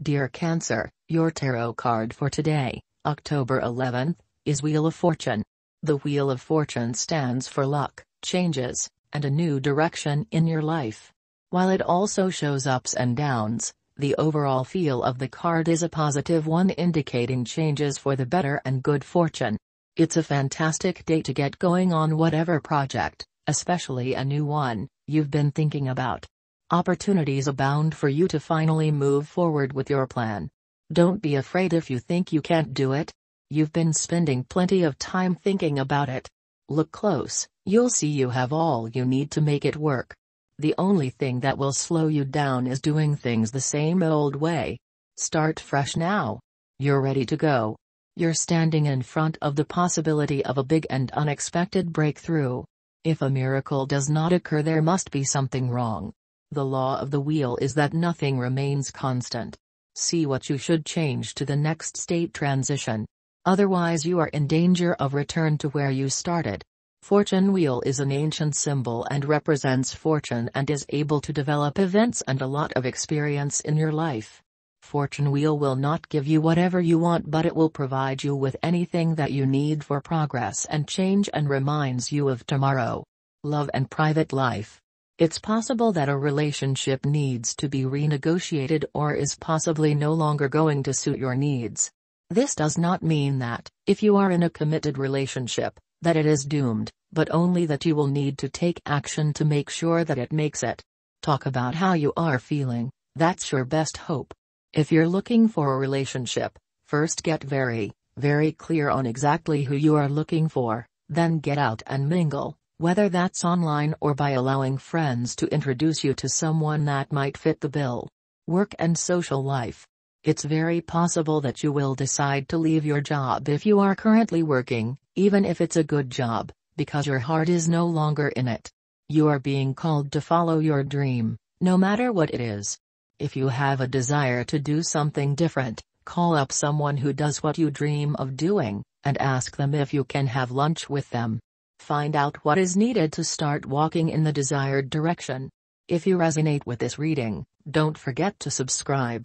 Dear Cancer, your tarot card for today, October 11th, is Wheel of Fortune. The Wheel of Fortune stands for luck, changes, and a new direction in your life. While it also shows ups and downs, the overall feel of the card is a positive one indicating changes for the better and good fortune. It's a fantastic day to get going on whatever project, especially a new one, you've been thinking about. Opportunities abound for you to finally move forward with your plan. Don't be afraid if you think you can't do it. You've been spending plenty of time thinking about it. Look close, you'll see you have all you need to make it work. The only thing that will slow you down is doing things the same old way. Start fresh now. You're ready to go. You're standing in front of the possibility of a big and unexpected breakthrough. If a miracle does not occur, there must be something wrong. The law of the wheel is that nothing remains constant. See what you should change to the next state transition. Otherwise you are in danger of return to where you started. Fortune wheel is an ancient symbol and represents fortune and is able to develop events and a lot of experience in your life. Fortune wheel will not give you whatever you want but it will provide you with anything that you need for progress and change and reminds you of tomorrow. Love and private life. It's possible that a relationship needs to be renegotiated or is possibly no longer going to suit your needs. This does not mean that, if you are in a committed relationship, that it is doomed, but only that you will need to take action to make sure that it makes it. Talk about how you are feeling, that's your best hope. If you're looking for a relationship, first get very, very clear on exactly who you are looking for, then get out and mingle whether that's online or by allowing friends to introduce you to someone that might fit the bill. Work and social life. It's very possible that you will decide to leave your job if you are currently working, even if it's a good job, because your heart is no longer in it. You are being called to follow your dream, no matter what it is. If you have a desire to do something different, call up someone who does what you dream of doing, and ask them if you can have lunch with them. Find out what is needed to start walking in the desired direction. If you resonate with this reading, don't forget to subscribe.